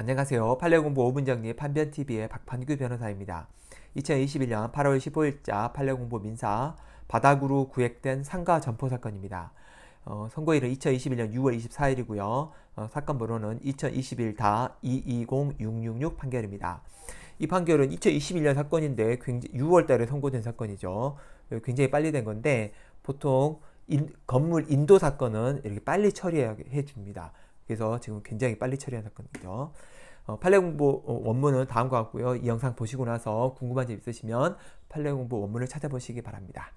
안녕하세요. 판례공부 5분정리 판변TV의 박판규 변호사입니다. 2021년 8월 15일자 판례공부 민사 바닥으로 구획된 상가 점포 사건입니다. 어, 선고일은 2021년 6월 24일이고요. 어, 사건 번호는 2021-220666 판결입니다. 이 판결은 2021년 사건인데 6월 달에 선고된 사건이죠. 어, 굉장히 빨리 된 건데 보통 인, 건물 인도 사건은 이렇게 빨리 처리해 줍니다. 그래서 지금 굉장히 빨리 처리한 사건이죠. 어, 판례공부 어, 원문은 다음과 같고요. 이 영상 보시고 나서 궁금한 점 있으시면 판례공부 원문을 찾아보시기 바랍니다.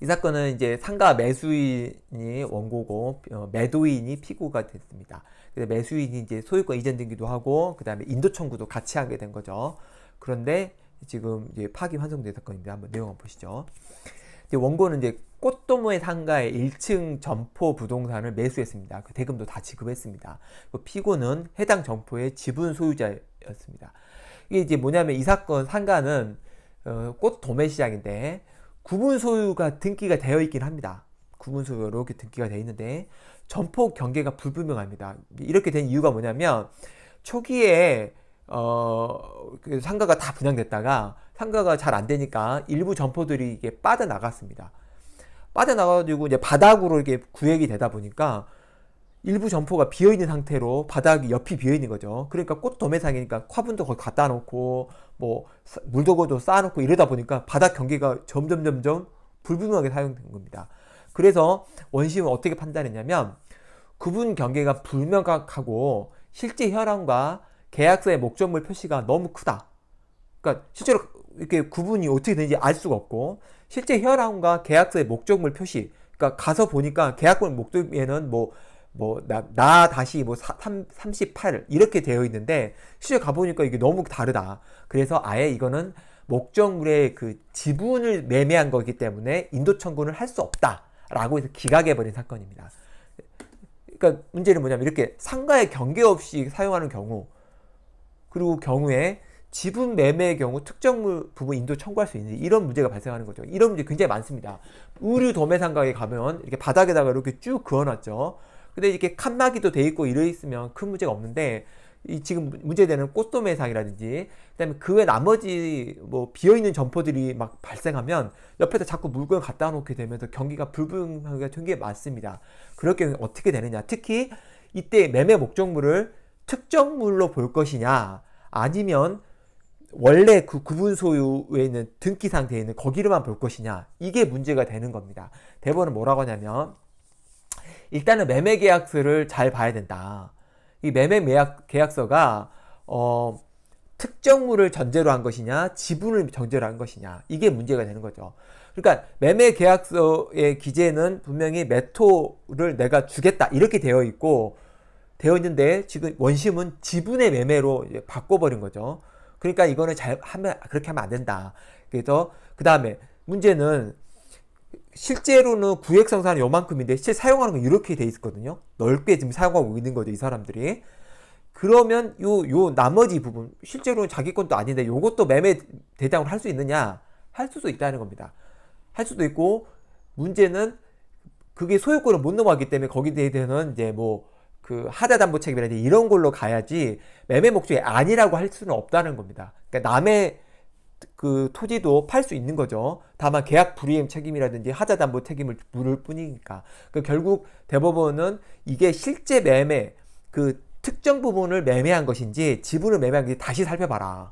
이 사건은 이제 상가 매수인이 원고고 어, 매도인이 피고가 됐습니다. 근데 매수인이 이제 소유권 이전 등기도 하고 그다음에 인도 청구도 같이 하게 된 거죠. 그런데 지금 이제 파기 환송된 사건인데 한번 내용 한번 보시죠. 원고는 이제 꽃도모의 상가의 1층 점포 부동산을 매수했습니다. 그 대금도 다 지급했습니다. 그 피고는 해당 점포의 지분 소유자였습니다. 이게 이제 뭐냐면 이 사건 상가는 어, 꽃 도매 시장인데 구분 소유가 등기가 되어 있긴 합니다. 구분 소유로 이렇게 등기가 되어 있는데 점포 경계가 불분명합니다. 이렇게 된 이유가 뭐냐면 초기에 어, 그 상가가 다 분양됐다가 상가가 잘 안 되니까 일부 점포들이 이게 빠져나갔습니다. 빠져나가지고 이제 바닥으로 이게 구획이 되다 보니까 일부 점포가 비어있는 상태로 바닥이 옆이 비어있는 거죠. 그러니까 꽃 도매상이니까 화분도 거기 갖다 놓고 뭐 물도거도 쌓아놓고 이러다 보니까 바닥 경계가 점점 점점 불분명하게 사용된 겁니다. 그래서 원시은 어떻게 판단했냐면 구분 경계가 불명확하고 실제 혈안과 계약서의 목적물 표시가 너무 크다. 그러니까 실제로 이렇게 구분이 어떻게 되는지 알 수가 없고 실제 혈안과 계약서의 목적물 표시 그러니까 가서 보니까 계약권 목적에는 뭐 뭐 나 나 다시 뭐 3, 38 이렇게 되어 있는데 실제 가보니까 이게 너무 다르다. 그래서 아예 이거는 목적물의 그 지분을 매매한 거기 때문에 인도 청구를 할 수 없다라고 해서 기각해버린 사건입니다. 그러니까 문제는 뭐냐면 이렇게 상가의 경계 없이 사용하는 경우 그리고 경우에 지분 매매의 경우 특정 부분 인도 청구할 수있는 이런 문제가 발생하는 거죠. 이런 문제 굉장히 많습니다. 의류 도매 상가에 가면 이렇게 바닥에다가 이렇게 쭉 그어놨죠. 근데 이렇게 칸막이도 돼 있고 이래 있으면 큰 문제가 없는데 이 지금 문제되는 꽃도매상이라든지 그다음에 그 외 나머지 뭐 비어 있는 점포들이 막 발생하면 옆에서 자꾸 물건 을 갖다 놓게 되면서 경기가 불분하게 된게 많습니다. 그렇게 어떻게 되느냐? 특히 이때 매매 목적물을 특정물로 볼 것이냐 아니면 원래 그 구분 소유에 있는 등기 상태에 있는 거기로만 볼 것이냐 이게 문제가 되는 겁니다. 대법원은 뭐라고 하냐면 일단은 매매 계약서를 잘 봐야 된다. 이 매매 계약, 계약서가 어, 특정물을 전제로 한 것이냐 지분을 전제로 한 것이냐 이게 문제가 되는 거죠. 그러니까 매매 계약서의 기재는 분명히 매토를 내가 주겠다 이렇게 되어 있고 되어 있는데 지금 원심은 지분의 매매로 바꿔버린 거죠. 그러니까 이거는 잘 하면 그렇게 하면 안 된다. 그래서 그 다음에 문제는 실제로는 구액성사는 요만큼인데 실제 사용하는 건 이렇게 돼 있거든요. 넓게 지금 사용하고 있는 거죠, 이 사람들이. 그러면 요, 요 나머지 부분, 실제로는 자기 건도 아닌데 요것도 매매 대장을 할 수 있느냐? 할 수도 있다는 겁니다. 할 수도 있고, 문제는 그게 소유권을 못 넘어가기 때문에 거기에 대해서는 이제 뭐그 하자담보책이라든지 임 이런 걸로 가야지 매매 목적이 아니라고 할 수는 없다는 겁니다. 그러니까 남의 그 토지도 팔 수 있는 거죠. 다만 계약 불이행 책임이라든지 하자담보 책임을 물을 뿐이니까. 그 결국 대법원은 이게 실제 매매 그 특정 부분을 매매한 것인지 지분을 매매한 것인지 다시 살펴봐라.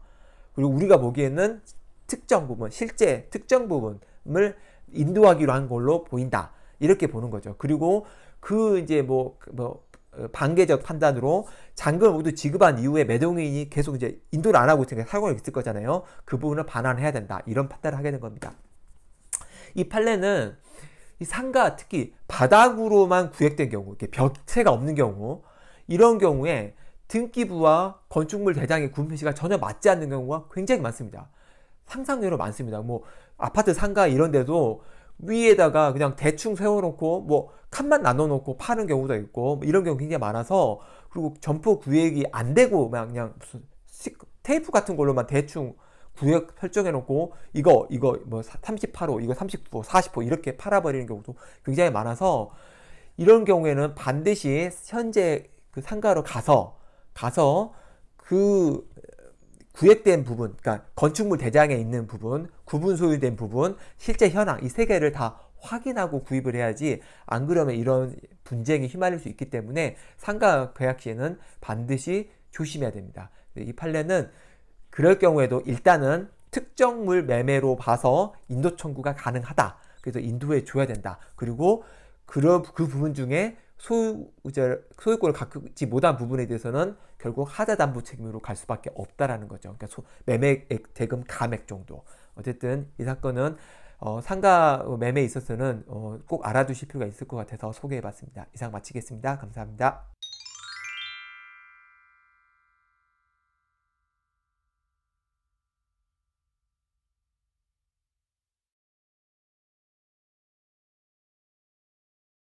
그리고 우리가 보기에는 특정 부분, 실제 특정 부분을 인도하기로 한 걸로 보인다. 이렇게 보는 거죠. 그리고 그 이제 뭐뭐 뭐, 그 뭐 어, 반계적 판단으로 잔금을 모두 지급한 이후에 매도인이 계속 이제 인도를 안 하고 있으니까 사고가 있을 거잖아요. 그 부분을 반환해야 된다. 이런 판단을 하게 된 겁니다. 이 판례는 이 상가 특히 바닥으로만 구획된 경우, 이렇게 벽체가 없는 경우 이런 경우에 등기부와 건축물 대장의 구분표시가 전혀 맞지 않는 경우가 굉장히 많습니다. 상상외로 많습니다. 뭐 아파트 상가 이런 데도 위에다가 그냥 대충 세워놓고 뭐 칸만 나눠놓고 파는 경우도 있고 뭐 이런 경우 굉장히 많아서 그리고 점포 구획이 안 되고 막 그냥 무슨 테이프 같은 걸로만 대충 구획 설정해놓고 이거 이거 뭐 38호 이거 39호 40호 이렇게 팔아버리는 경우도 굉장히 많아서 이런 경우에는 반드시 현재 그 상가로 가서 가서 그 구획된 부분, 그러니까 건축물 대장에 있는 부분, 구분 소유된 부분, 실제 현황 이 세 개를 다 확인하고 구입을 해야지 안 그러면 이런 분쟁이 휘말릴 수 있기 때문에 상가 계약 시에는 반드시 조심해야 됩니다. 이 판례는 그럴 경우에도 일단은 특정물 매매로 봐서 인도 청구가 가능하다. 그래서 인도해 줘야 된다. 그리고 그 그 부분 중에 소유자, 소유권을 갖지 못한 부분에 대해서는 결국 하자담보 책임으로 갈 수밖에 없다라는 거죠. 그러니까 소, 매매액, 대금 감액 정도. 어쨌든 이 사건은 어, 상가 매매에 있어서는 어, 꼭 알아두실 필요가 있을 것 같아서 소개해봤습니다. 이상 마치겠습니다. 감사합니다.